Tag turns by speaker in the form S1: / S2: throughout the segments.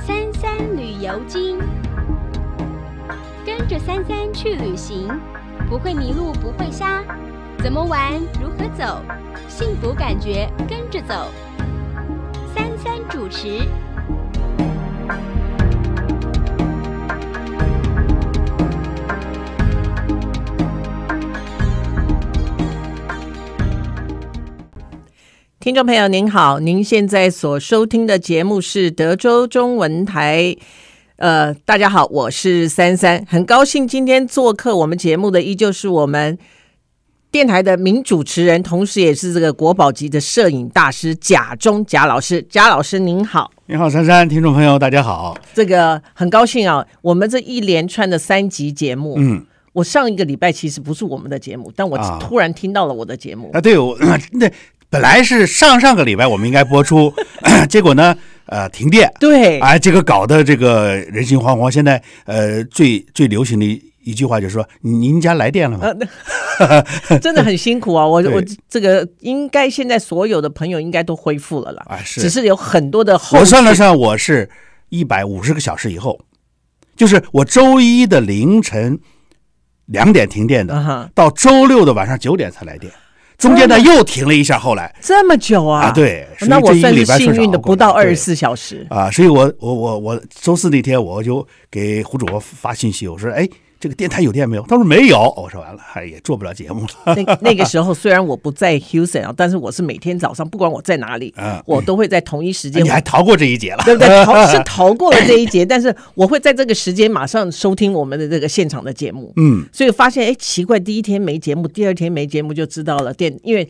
S1: 三三旅游经，跟着三三去旅行，不会迷路不会瞎，怎么玩如何走，幸福感觉跟着走。三三主持。听众朋友您好，您现在所收听的节目是德州中文台。呃，大家好，我是三三，很高兴今天做客我们节目的依旧是我们电台的名主持人，同时也是这个国宝级的摄影大师贾中贾老师。贾老师您好，你好，珊珊，听众朋友大家好，这个很高兴啊，我们这一连串的三集节目，嗯，我上一个礼拜其实不是我们的节目，但我突然听到了我的节目啊，
S2: 对我那。本来是上上个礼拜我们应该播出，结果呢，呃，停电。对，哎，这个搞得这个人心惶惶。现在呃，最最流行的一句话就是说：“您家来电了吗？”
S1: 真的很辛苦啊！我我这个应该现在所有的朋友应该都恢复了了啊，只是有很多的。我算了算，
S2: 我是一百五十个小时以后，就是我周一的凌晨两点停电的，到周六的晚上九点才来电。中间呢又停了一下，后来
S1: 这么久啊，对，那我算是幸运的，不到二十四小时
S2: 啊，所以我我我我周四那天我就给胡主播发信息，我说哎。这个电台有电没有？他说没有，我说完了，也做不了节目了。
S1: 那那个时候虽然我不在 Houston 啊，但是我是每天早上不管我在哪里，嗯，我都会在同一时间，你还逃
S2: 过这一劫了，对不对？逃是
S1: 逃过了这一劫，但是我会在这个时间马上收听我们的这个现场的节目，嗯，所以发现哎，奇怪，第一天没节目，第二天没节目，就知道了电，因为。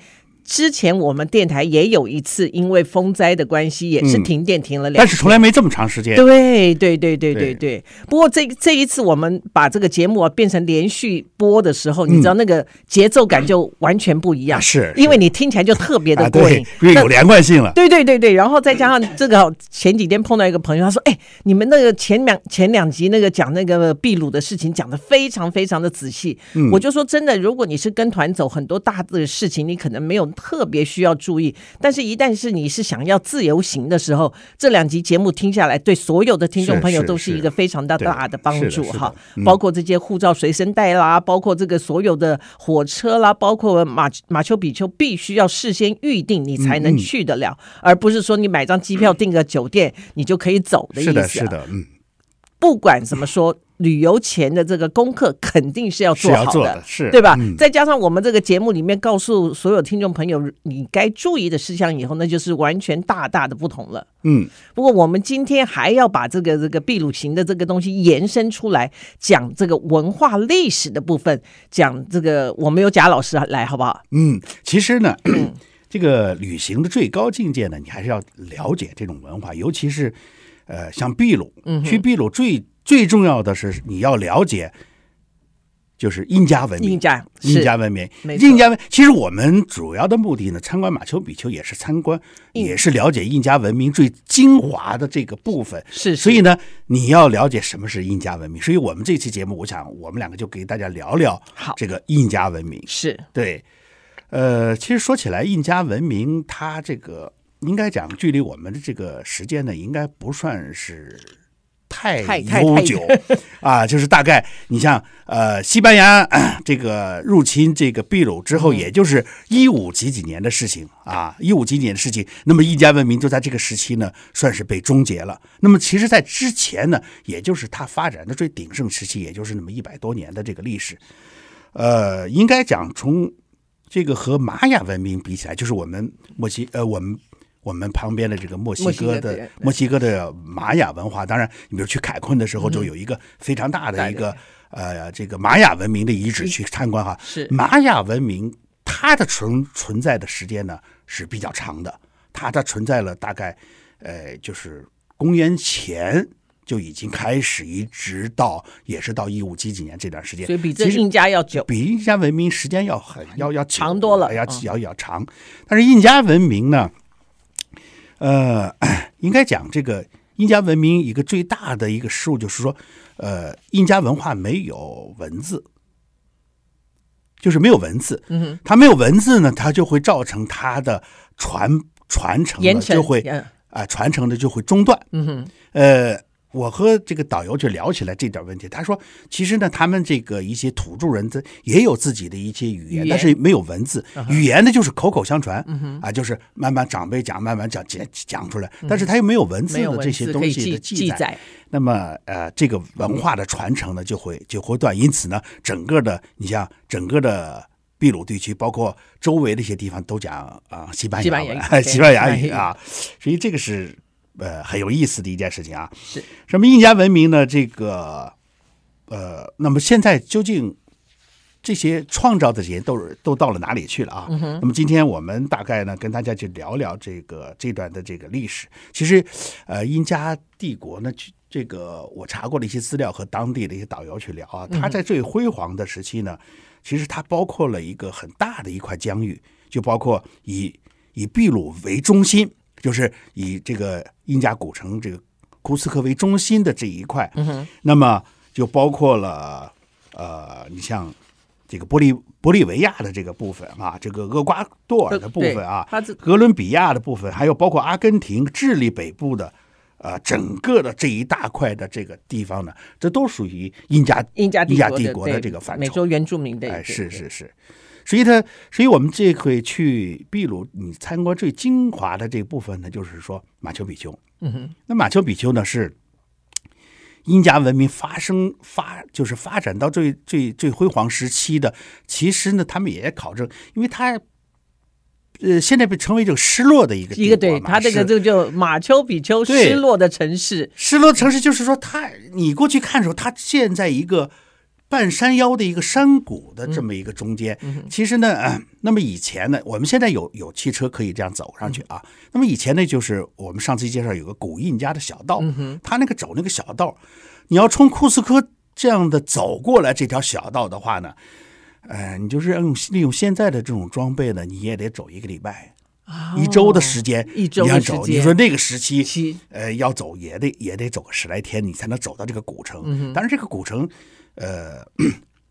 S1: 之前我们电台也有一次，因为风灾的关系，也是停电停了两，但是从来
S2: 没这么长时间。
S1: 对对对对对对。不过这这一次我们把这个节目变成连续播的时候，你知道那个节奏感就完全不一样，是因为你听起来就特别的过瘾，
S2: 更有连贯性了。对
S1: 对对对，然后再加上这个前几天碰到一个朋友，他说：“哎，你们那个前两前两集那个讲那个秘鲁的事情，讲的非常非常的仔细。”我就说真的，如果你是跟团走，很多大的事情你可能没有。特别需要注意，但是，一旦是你是想要自由行的时候，这两集节目听下来，对所有的听众朋友都是一个非常大大的帮助哈。包括这些护照随身带啦，包括这个所有的火车啦，包括马马丘比丘必须要事先预定，你才能去得了，而不是说你买张机票订个酒店你就可以走的意思。是的，是的，嗯。不管怎么说，旅游前的这个功课肯定是要做好的，是对吧？再加上我们这个节目里面告诉所有听众朋友你该注意的事项以后，那就是完全大大的不同了。嗯，不过我们今天还要把这个这个秘鲁行的这个东西延伸出来，讲这个文化历史的部分，讲这个我们有贾老师来好不好？嗯，其实呢，
S2: 这个旅行的最高境界呢，你还是要了解这种文化，尤其是。呃，像秘鲁，去秘鲁最最重要的是你要了解，就是印加文明，印加，印加文明，印加文。其实我们主要的目的呢，参观马丘比丘也是参观，也是了解印加文明最精华的这个部分。是，所以呢，你要了解什么是印加文明。所以我们这期节目，我想我们两个就给大家聊聊这个印加文明。是对，呃，其实说起来，印加文明它这个。应该讲，距离我们的这个时间呢，应该不算是太悠久啊。就是大概，你像呃，西班牙这个入侵这个秘鲁之后，也就是一五几几年的事情啊，一五几几年的事情。那么，印加文明就在这个时期呢，算是被终结了。那么，其实在之前呢，也就是它发展的最鼎盛时期，也就是那么一百多年的这个历史。呃，应该讲，从这个和玛雅文明比起来，就是我们墨西呃，我们。我们旁边的这个墨西哥的墨西哥的玛雅文化，当然，你比如去凯昆的时候，就有一个非常大的一个呃，这个玛雅文明的遗址去参观哈。是玛雅文明，它的存存在的时间呢是比较长的，它它存在了大概呃，就是公元前就已经开始，一直到也是到一五几几年这段时间，所以比印加要久，比印加文明时间要很要要长多了，要要要长。但是印加文明呢？呃，应该讲这个印加文明一个最大的一个失误，就是说，呃，印加文化没有文字，就是没有文字。嗯，它没有文字呢，它就会造成它的传传承就会啊传承的就会中断。嗯哼，呃。我和这个导游就聊起来这点问题，他说：“其实呢，他们这个一些土著人的也有自己的一些语言，但是没有文字，语言呢就是口口相传啊，就是慢慢长辈讲，慢慢讲讲讲出来，但是他又没有文字的这些东西的记载，那么呃，这个文化的传承呢就会就会断，因此呢，整个的你像整个的秘鲁地区，包括周围的一些地方都讲啊西班牙语，西班牙语啊，所以这个是。”呃，很有意思的一件事情啊，是，什么印加文明呢？这个，呃，那么现在究竟这些创造的这些都都到了哪里去了啊？那么今天我们大概呢跟大家去聊聊这个这段的这个历史。其实，呃，印加帝国呢，这个我查过了一些资料和当地的一些导游去聊啊，他在最辉煌的时期呢，其实它包括了一个很大的一块疆域，就包括以以秘鲁为中心。就是以这个印加古城这个库斯科为中心的这一块，那么就包括了呃，你像这个玻利玻利维亚的这个部分啊，这个厄瓜多尔的部分啊，哥伦比亚的部分，还有包括阿根廷智利北部的呃，整个的这一大块的这个地方呢，这都属于印加印加帝国的这个范畴，美洲原住
S1: 民的，哎，是是
S2: 是。所以它，所以我们这回去秘鲁，你参观最精华的这部分呢，就是说马丘比丘。嗯哼，那马丘比丘呢是印加文明发生发，就是发展到最最最辉煌时期的。其实呢，他们也考证，因为它，呃，现在被称为一种失落的一个一个
S1: 对，它这个就叫马丘比丘失落的城市。失落城市就是
S2: 说，它你过去看的时候，它现在一个。半山腰的一个山谷的这么一个中间，其实呢，那么以前呢，我们现在有有汽车可以这样走上去啊。那么以前呢，就是我们上次介绍有个古印加的小道，他那个走那个小道，你要从库斯科这样的走过来这条小道的话呢，呃，你就是用利用现在的这种装备呢，你也得走一个礼拜，一周的时间，一周时间，你说那个时期，呃，要走也得也得走个十来天，你才能走到这个古城。但是这个古城。呃，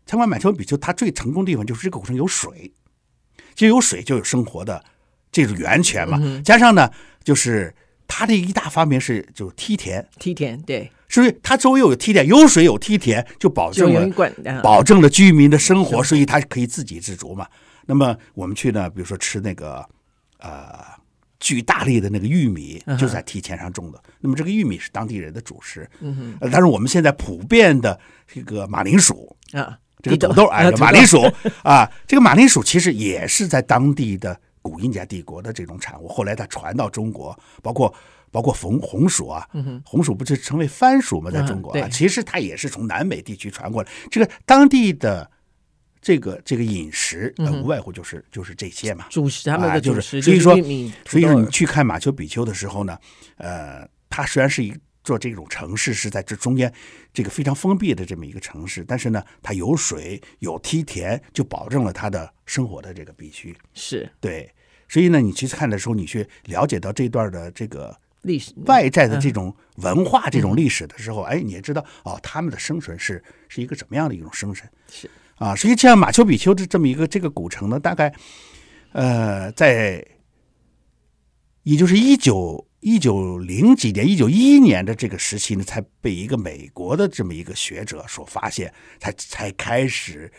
S2: 参观满洲比丘，它最成功的地方就是这个古城有水，就有水就有生活的这种源泉嘛。加上呢，就是它的一大发明是就是梯田，
S1: 梯田对，
S2: 所以它周围有梯田，有水有梯田就保证了，保证了居民的生活，所以它可以自给自足嘛。那么我们去呢，比如说吃那个呃。巨大力的那个玉米就在梯田上种的，那么这个玉米是当地人的主食，但是我们现在普遍的这个马铃薯
S1: 啊，这个土豆马铃薯
S2: 啊，这个马铃薯其实也是在当地的古印加帝国的这种产物，后来它传到中国，包括包括红红薯啊，红薯不就称为番薯吗？在中国啊，其实它也是从南美地区传过来，这个当地的。这个这个饮食，无外乎就是就是这些嘛。主食他们的就是所以说，所以说你去看马丘比丘的时候呢，呃，它虽然是一座这种城市是在这中间，这个非常封闭的这么一个城市，但是呢，它有水有梯田，就保证了它的生活的这个必须。是，对。所以呢，你去看的时候，你去了解到这段的这个历
S1: 史、外在的这
S2: 种文化、这种历史的时候，哎，你也知道哦，他们的生存是是一个怎么样的一种生存？是。啊，所以像马丘比丘的这么一个这个古城呢，大概，呃，在也就是一九一九零几年、一九一一年的这个时期呢，才被一个美国的这么一个学者所发现，才才开始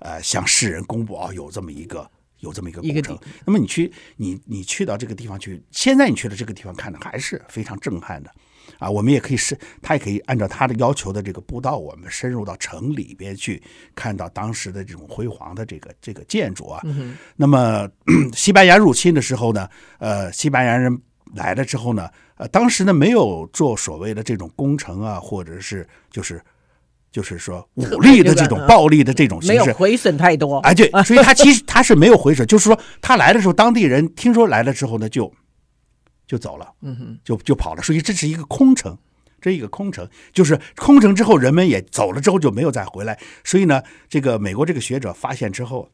S2: 呃向世人公布啊，有这么一个有这么一个古城。那么你去，你你去到这个地方去，现在你去的这个地方看的还是非常震撼的。啊，我们也可以是，他也可以按照他的要求的这个步道，我们深入到城里边去，看到当时的这种辉煌的这个这个建筑啊。那么 西班牙入侵的时候呢，呃，西班牙人来了之后呢，呃，当时呢没有做所谓的这种工程啊，或者是就是就是说武力的这种暴力的这种形式，没有毁损太多啊，对，所以他其实他是没有毁损，就是说他来的时候，当地人听说来了之后呢就。就走了，嗯哼，就就跑了。所以这是一个空城，这一个空城就是空城之后，人们也走了之后就没有再回来。所以呢，这个美国这个学者发现之后，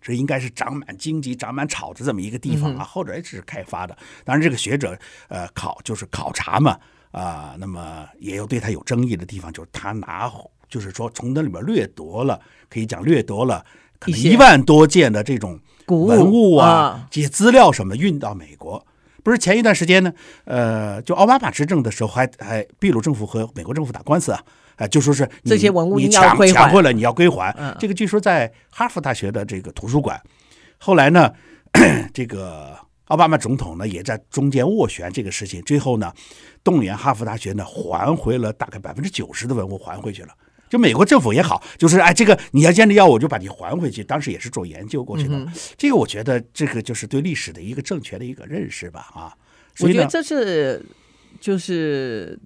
S2: 这应该是长满荆棘、长满草的这么一个地方啊，后者也是开发的。当然，这个学者呃考就是考察嘛啊，那么也有对他有争议的地方，就是他拿就是说从那里面掠夺了，可以讲掠夺了可能一万多件的这种
S1: 文物啊，
S2: 这些资料什么运到美国。不是前一段时间呢，呃，就奥巴马执政的时候，还还秘鲁政府和美国政府打官司啊，哎，就说是这些文物你要归还，你抢抢错你要归还。这个据说在哈佛大学的这个图书馆，后来呢，这个奥巴马总统呢也在中间斡旋这个事情，最后呢，动员哈佛大学呢还回了大概百分之九十的文物还回去了。就美国政府也好，就是哎，这个你要坚持要，我就把你还回去。当时也是做研究过去的，这个我觉得这个就是对历史
S1: 的一个正确的一个认识吧，啊。我觉得这是就是。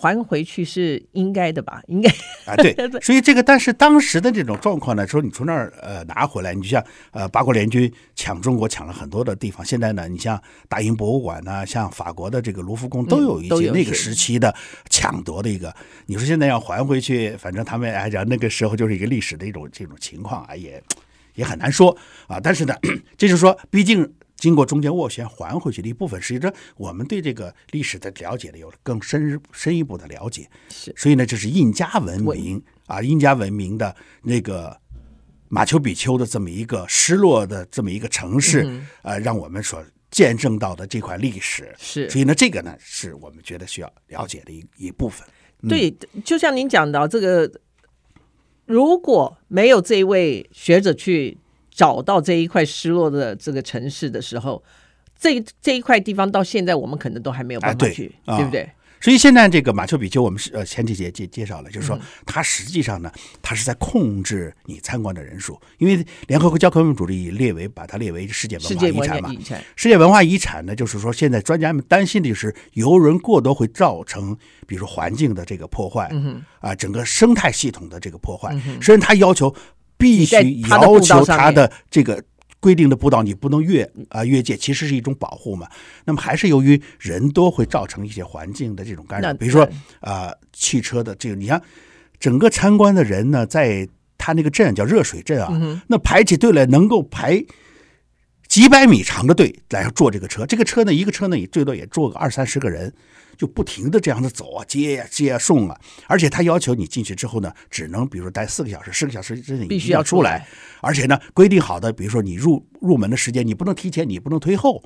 S1: 还回去是应该的吧？应该啊，对，所
S2: 以这个，但是当时的这种状况呢，说你从那儿呃拿回来，你就像呃八国联军抢中国抢了很多的地方，现在呢，你像大英博物馆啊，像法国的这个卢浮宫都有一些那个时期的抢夺的一个，你说现在要还回去，反正他们来讲那个时候就是一个历史的一种这种情况啊，也也很难说啊。但是呢，这就说，毕竟。经过中间斡旋还回去的一部分，实际上我们对这个历史的了解呢，有了更深、深一步的了解。是，所以呢，这是印加文明啊，印加文明的那个马丘比丘的这么一个失落的这么一个城市啊，让我们所见证到的这块历史。是，所以呢，这个呢，是我们觉得需要了解的一
S1: 一部分。对，就像您讲到这个，如果没有这位学者去。找到这一块失落的这个城市的时候，这这一块地方到现在我们可能都还没有搬过去，对不对？
S2: 所以现在这个马丘比丘，我们是呃前几节介介绍了，就是说他实际上呢，他是在控制你参观的人数，因为联合国教科文组织已列为把它列为世界文化遗产嘛。世界文化遗产呢，就是说现在专家们担心的就是游人过多会造成，比如说环境的这个破坏，啊，整个生态系统的这个破坏。所以他要求。必须要求他的这个规定的步道，你不能越啊越界，其实是一种保护嘛。那么还是由于人多会造成一些环境的这种干扰，比如说啊，汽车的这个，你像整个参观的人呢，在他那个镇叫热水镇啊，那排起队来能够排几百米长的队来坐这个车，这个车呢，一个车呢也最多也坐个二三十个人。就不停的这样的走啊接接送啊，而且他要求你进去之后呢，只能比如说待四个小时，四个小时之内必须要出来，而且呢规定好的，比如说你入入门的时间，你不能提前，你不能推后，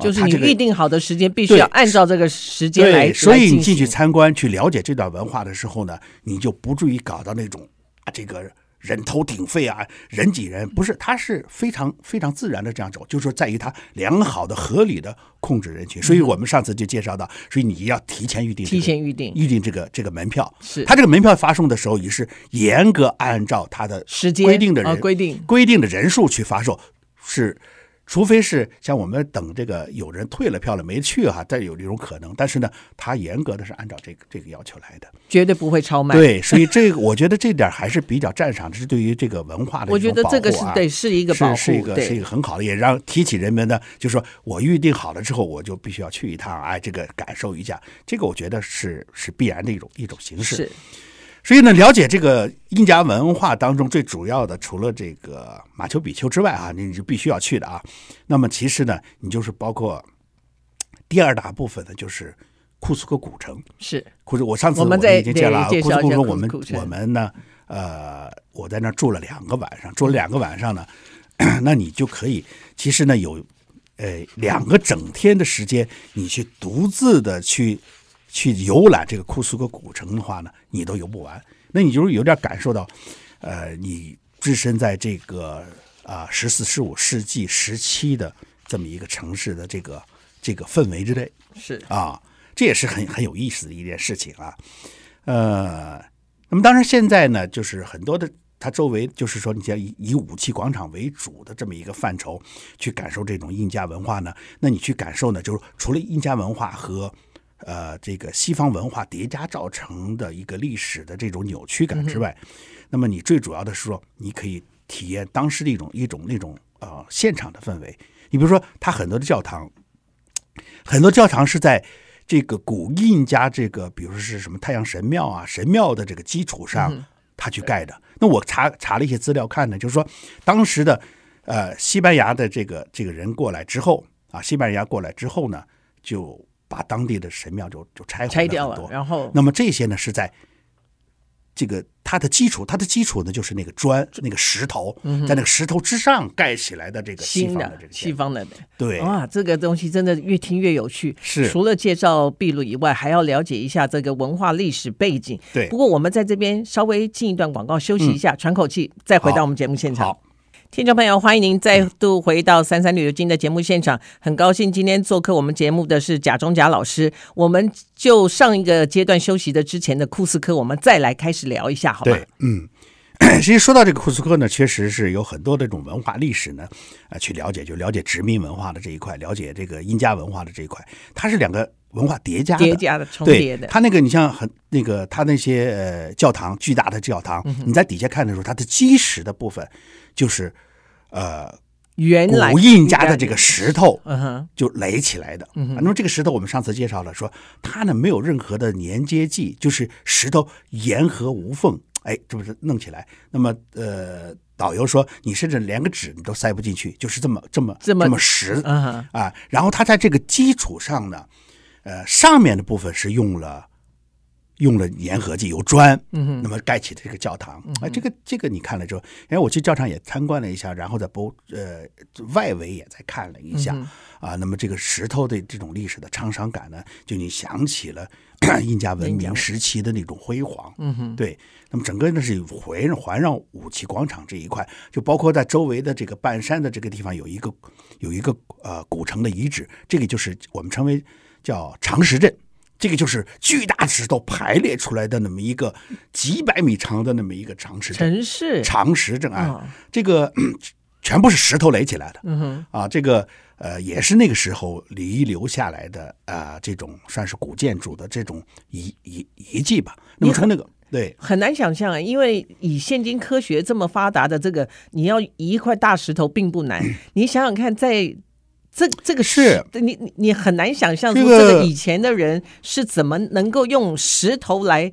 S1: 就是你预定好的时间必须要按照这个时间来。所以你进
S2: 去参观去了解这段文化的时候呢，你就不注意搞到那种啊这个。人头鼎沸啊，人挤人，不是，他是非常非常自然的这样走，就是说在于他良好的、合理的控制人群。所以，我们上次就介绍到，所以你要提前预定，提前预定，预定这个这个门票。是，这个门票发送的时候也是严格按照他的规定的人规定规定的人数去发售，是。除非是像我们等这个有人退了票了没去哈，再有这种可能。但是呢，他严格的是按照这个这个要求来的，绝对不会超卖。对，所以这个我觉得这点还是比较赞赏，这是对于这个文化的种保护啊。我觉得这个是得是一个是是一个是一个很好的，也让提起人们呢，就是说我预定好了之后，我就必须要去一趟，哎，这个感受一下。这个我觉得是是必然的一种一种形式。是。所以呢，了解这个印加文化当中最主要的，除了这个马丘比丘之外啊，你是必须要去的啊。那么其实呢，你就是包括第二大部分呢，就是库斯科古城。是库斯，我上次我们已经见了库古城。我们我们呢，呃，我在那儿住了两个晚上，住了两个晚上呢，那你就可以，其实呢，有呃两个整天的时间，你去独自的去。去游览这个库苏克古城的话呢，你都游不完。那你就是有点感受到，呃，你置身在这个啊十四、十五世纪时期的这么一个城市的这个这个氛围之内，是啊，这也是很很有意思的一件事情啊。呃，那么当然现在呢，就是很多的它周围，就是说你像以以武器广场为主的这么一个范畴去感受这种印加文化呢，那你去感受呢，就是除了印加文化和呃，这个西方文化叠加造成的一个历史的这种扭曲感之外，那么你最主要的是说，你可以体验当时的一种一种那种呃现场的氛围。你比如说，它很多的教堂，很多教堂是在这个古印加这个，比如说是什么太阳神庙啊，神庙的这个基础上，它去盖的。那我查查了一些资料看呢，就是说当时的呃西班牙的这个这个人过来之后啊，西班牙过来之后呢，就。把当地的神庙就就
S1: 拆拆掉了，然后
S2: 那么这些呢是在这个它的基础，它的基础呢就是那个砖、那个石头，在那个石
S1: 头之上盖起来的这个新的这个西方的对哇，这个东西真的越听越有趣。是除了介绍秘鲁以外，还要了解一下这个文化历史背景。对，不过我们在这边稍微进一段广告休息一下，喘口气，再回到我们节目现场。听众朋友，欢迎您再度回到三三旅游金的节目现场。很高兴今天做客我们节目的是贾中贾老师。我们就上一个阶段休息的之前的库斯科，我们再来开始聊一下，好吧？对，嗯，
S2: 其实说到这个库斯科呢，确实是有很多这种文化历史呢，呃，去了解，就了解殖民文化的这一块，了解这个印加文化的这一块，它是两个文化叠加、叠加的重叠的。它那个你像很那个它那些呃教堂，巨大的教堂，你在底下看的时候，它的基石的部分。就是，呃，
S1: 古印家的这
S2: 个石头，就垒起来的。那么这个石头，我们上次介绍了，说它呢没有任何的粘接剂，就是石头沿河无缝。哎，这不是弄起来？那么，呃，导游说，你甚至连个纸你都塞不进去，就是这么这么这么实啊。然后他在这个基础上呢，呃，上面的部分是用了。用了粘合剂，有砖，那么盖起的这个教堂，哎，这个这个你看了之后，哎，我去教堂也参观了一下，然后在博呃外围也在看了一下，啊，那么这个石头的这种历史的沧桑感呢，就你想起了 印加文明时期的那种辉煌，嗯哼，对，那么整个那是环环绕武器广场这一块，就包括在周围的这个半山的这个地方有一个有一个呃古城的遗址，这个就是我们称为叫长石镇。这个就是巨大石头排列出来的那么一个几百米长的那么一个长石阵，长石阵啊，这个 全部是石头垒起来的，嗯哼啊，这个呃也是那个时候遗留下来的啊，这种算是古建筑的这种遗遗遗迹吧。那么从那个对
S1: 很难想象啊，因为以现今科学这么发达的这个，你要一块大石头并不难，你想想看在。这这个是，你你你很难想象出这个以前的人是怎么能够用石头来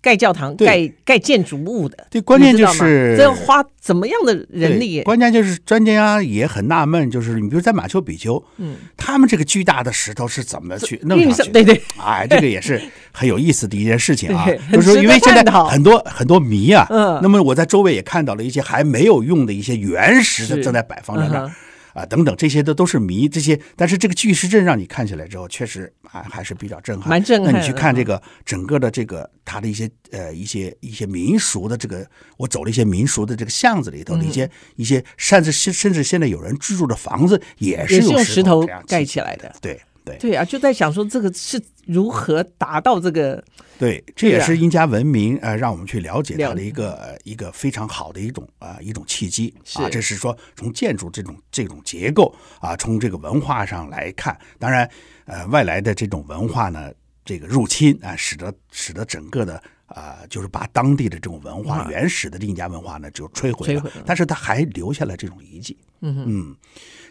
S1: 盖教堂、盖盖建筑物的。对，关键就是这要花怎么样的人力？关
S2: 键就是专家也很纳闷，就是你比如在马丘比丘，嗯，他们这个巨大的石头是怎么去弄上去？对对，哎，这个也是很有意思的一件事情啊。就是说因为现在很多很多谜啊，嗯，那么我在周围也看到了一些还没有用的一些原石，的正在摆放在那儿。啊，等等，这些都都是谜，这些，但是这个巨石阵让你看起来之后，确实还还是比较震撼。蛮震撼。那你去看这个整个的这个它的一些呃一些一些民俗的这个，我走了一些民俗的这个巷子里头的一些一些，甚至甚至现在有人居住的房子也是用石头盖起来的，对。
S1: 对对啊，就在想说这个是如何达到这个？
S2: 对，这也是印加文明呃，让我们去了解它的一个一个非常好的一种啊一种契机啊。这是说从建筑这种这种结构啊，从这个文化上来看，当然呃外来的这种文化呢，这个入侵啊，使得使得整个的啊，就是把当地的这种文化原始的印加文化呢就摧毁了，但是它还留下了这种遗迹。嗯嗯，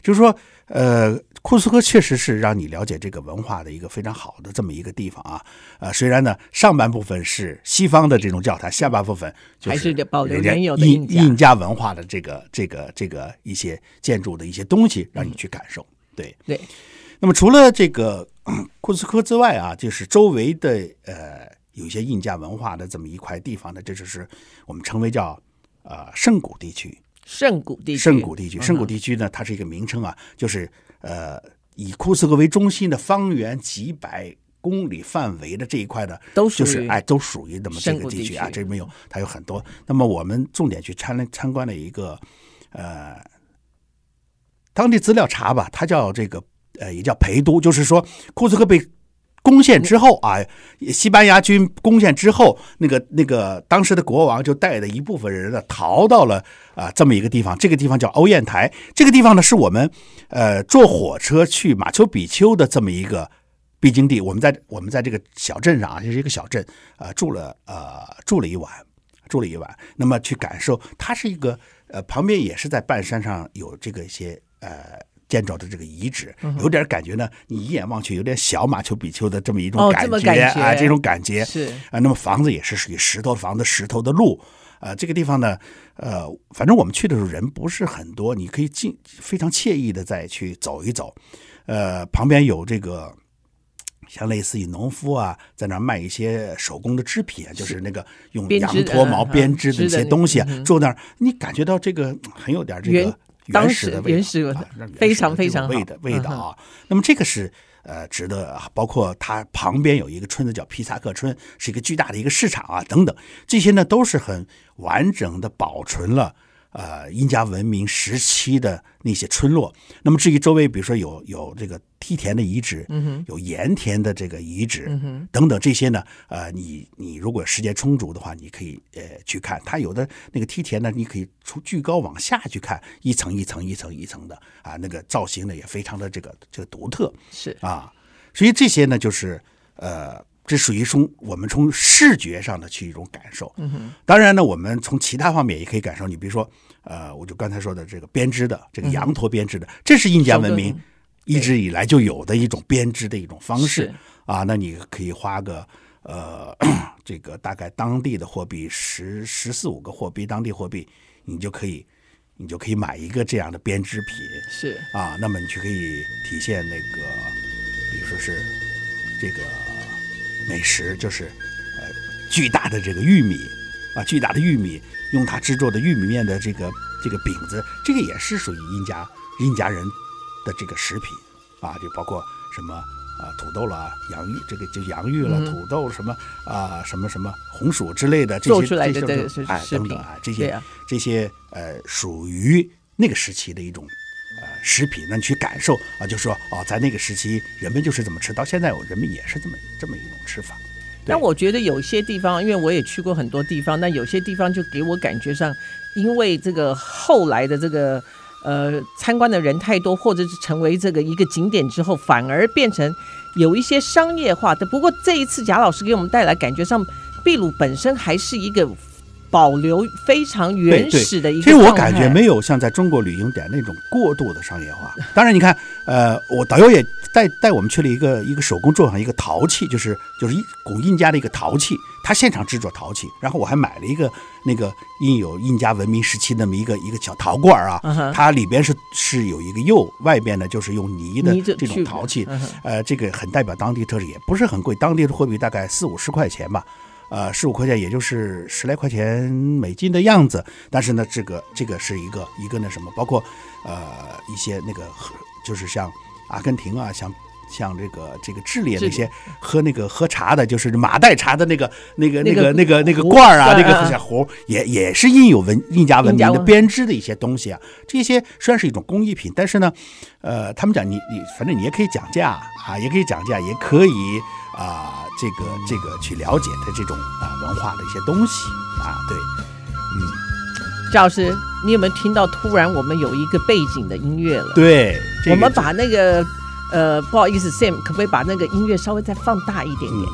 S2: 就是说。呃，库斯科确实是让你了解这个文化的一个非常好的这么一个地方啊！啊，虽然呢，上半部分是西方的这种教堂，下半部分还是保留原有的印印加文化的这个这个这个一些建筑的一些东西，让你去感受。对对。那么除了这个 库斯科之外啊，就是周围的呃有一些印加文化的这么一块地方呢，这就是我们称为叫呃圣谷地区。圣古地区，圣古地区，圣古地区呢？它是一个名称啊，就是呃，以库斯克为中心的方圆几百公里范围的这一块的，都是哎，都属于那么这个地区啊。这没有，它有很多。那么我们重点去参参观了一个呃，当地资料查吧，它叫这个呃，也叫陪都，就是说库斯克被。攻陷之后啊，西班牙军攻陷之后，那个那个当时的国王就带着一部分人呢，逃到了啊这么一个地方。这个地方叫欧燕台。这个地方呢，是我们呃坐火车去马丘比丘的这么一个必经地。我们在我们在这个小镇上啊，这是一个小镇，呃，住了呃住了一晚，住了一晚。那么去感受，它是一个呃旁边也是在半山上有这个一些呃。建造的这个遗址有点感觉呢，你一眼望去有点小马丘比丘的这么一种感觉啊，这种感觉是啊。那么房子也是属于石头房子，石头的路啊。这个地方呢，呃，反正我们去的时候人不是很多，你可以进非常惬意的再去走一走。呃，旁边有这个像类似于农夫啊，在那卖一些手工的制品，就是那个用羊驼毛编织的一些东西，坐那儿你感觉到这个很有点这个。原始的味
S1: 道，非常非常味道，味道
S2: 啊！那么这个是呃，值得。包括它旁边有一个村子叫皮萨克村，是一个巨大的一个市场啊，等等，这些呢都是很完整的保存了。呃，殷家文明时期的那些村落，那么至于周围，比如说有有这个梯田的遗址，嗯有盐田的这个遗址，嗯等等这些呢，呃，你你如果时间充足的话，你可以呃去看它有的那个梯田呢，你可以从巨高往下去看，一层一层一层一层的啊，那个造型呢也非常的这个这个独特，是啊，所以这些呢就是呃。这属于从我们从视觉上的去一种感受。嗯哼。当然呢，我们从其他方面也可以感受你，比如说，呃，我就刚才说的这个编织的这个羊驼编织的，这是印加文明一直以来就有的一种编织的一种方式。啊，那你可以花个呃 这个大概当地的货币十十四五个货币当地货币，你就可以你就可以买一个这样的编织品。是。啊，那么你就可以体现那个，比如说是这个。美食就是，呃，巨大的这个玉米，啊，巨大的玉米，用它制作的玉米面的这个这个饼子，这个也是属于印加印加人的这个食品，啊，就包括什么啊土豆了、洋芋，这个就洋芋了、土豆什么啊什么什么红薯之类的这些这些哎等等啊这些这些呃属于那个时期的一种。呃，食品那去感受啊，就说哦，在那个时期人们就是这么吃，到现在人们也是这么这么一
S1: 种吃法。那我觉得有些地方，因为我也去过很多地方，那有些地方就给我感觉上，因为这个后来的这个呃参观的人太多，或者是成为这个一个景点之后，反而变成有一些商业化的。不过这一次贾老师给我们带来感觉上，秘鲁本身还是一个。保留非常原始的，其实我感觉没
S2: 有像在中国旅行点那种过度的商业化。当然，你看，呃，我导游也带带我们去了一个一个手工作坊，一个陶器，就是就是一古印加的一个陶器，他现场制作陶器。然后我还买了一个那个印有印加文明时期那么一个一个小陶罐啊，它里边是是有一个釉，外边呢就是用泥的这种陶器，呃，这个很代表当地特色，也不是很贵，当地的货币大概四五十块钱吧。呃，十五块钱，也就是十来块钱美金的样子。但是呢，这个这个是一个一个那什么，包括呃一些那个就是像阿根廷啊，像像这个这个智利那些喝那个喝茶的，就是马黛茶的那个那个那个那个那个罐儿啊，那个小壶，也也是印有文印加文明的编织的一些东西啊。这些虽然是一种工艺品，但是呢，呃，他们讲你你反正你也可以讲价啊，也可以讲价，也可以啊。这个这个去了解的这种啊文化的一些东西啊，对，嗯，
S1: 贾老师，你有没有听到？突然我们有一个背景的音乐了。对，我们把那个呃，不好意思，Sam，可不可以把那个音乐稍微再放大一点点？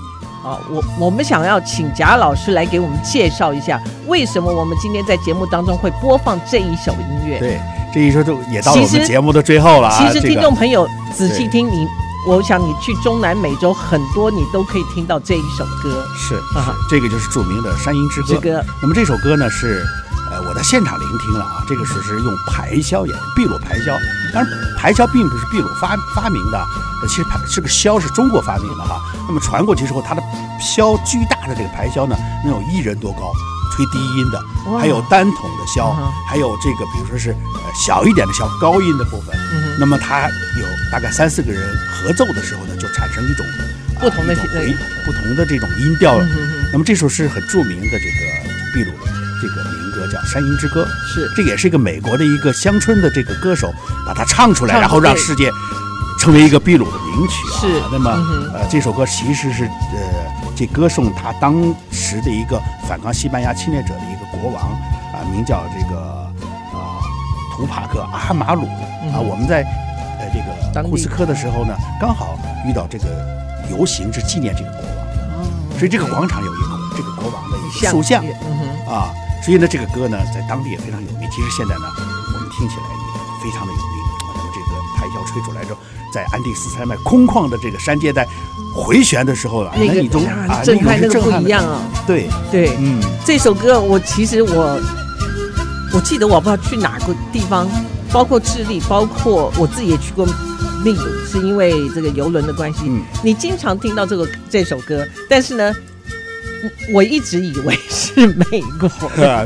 S1: 啊，我我们想要请贾老师来给我们介绍一下，为什么我们今天在节目当中会播放这一首音乐？对，
S2: 这一首就也到了节目的最后了。其实听众朋友仔细听，
S1: 你。我想你去中南美洲很多，你都可以听到这一首歌。
S2: 是，这个就是著名的《山鹰之歌》。之歌。那么这首歌呢是，呃，我在现场聆听了啊，这个是是用排箫演，秘鲁排箫。当然，排箫并不是秘鲁发发明的，呃，其实排这个箫是中国发明的哈。那么传过去之后，它的箫巨大的这个排箫呢，能有一人多高。吹低音的，还有单筒的箫，还有这个，比如说是呃小一点的箫，高音的部分。那么它有大概三四个人合奏的时候呢，就产生一种
S1: 不同的回，
S2: 不同的这种音调。那么这首是很著名的这个秘鲁的这个民歌，叫《山鹰之歌》。是，这也是一个美国的一个乡村的这个歌手把它唱出来，然后让世界成为一个秘鲁的名曲啊。那么呃这首歌其实是呃。这歌颂他当时的一个反抗西班牙侵略者的一个国王，啊，名叫这个呃图帕克阿马鲁啊。我们在呃这个库斯科的时候呢，刚好遇到这个游行，是纪念这个国王，所以这个广场有一个这个国王的一些塑像，啊，所以呢这个歌呢在当地也非常有名。其实现在呢，我们听起来也非常的有名。要吹出来之后，在安第斯山脉空旷的这个山界带回旋的时候啊，那中啊，这块那个不一样啊，
S1: 对对，嗯，这首歌我其实我我记得我不知道去哪个地方，包括智利，包括我自己也去过秘鲁是因为这个游轮的关系，你经常听到这个这首歌，但是呢，我一直以为是美国歌，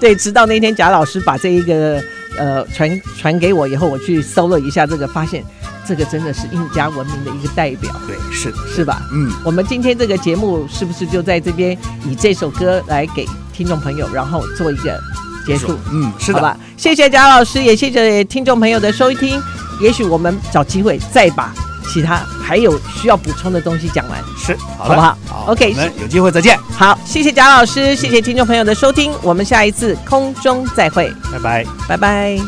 S1: 对，直到那天贾老师把这一个。呃，传传给我以后，我去搜了一下这个，发现这个真的是印加文明的一个代表。对，是是吧？嗯，我们今天这个节目是不是就在这边以这首歌来给听众朋友，然后做一个结束？
S2: 嗯，是好吧？
S1: 谢谢贾老师，也谢谢听众朋友的收听。也许我们找机会再把其他。还有需要补充的东西讲完是，好不好？OK，我们有机会再见。好，谢谢贾老师，谢谢听众朋友的收听，我们下一次空中再会，拜拜，拜拜。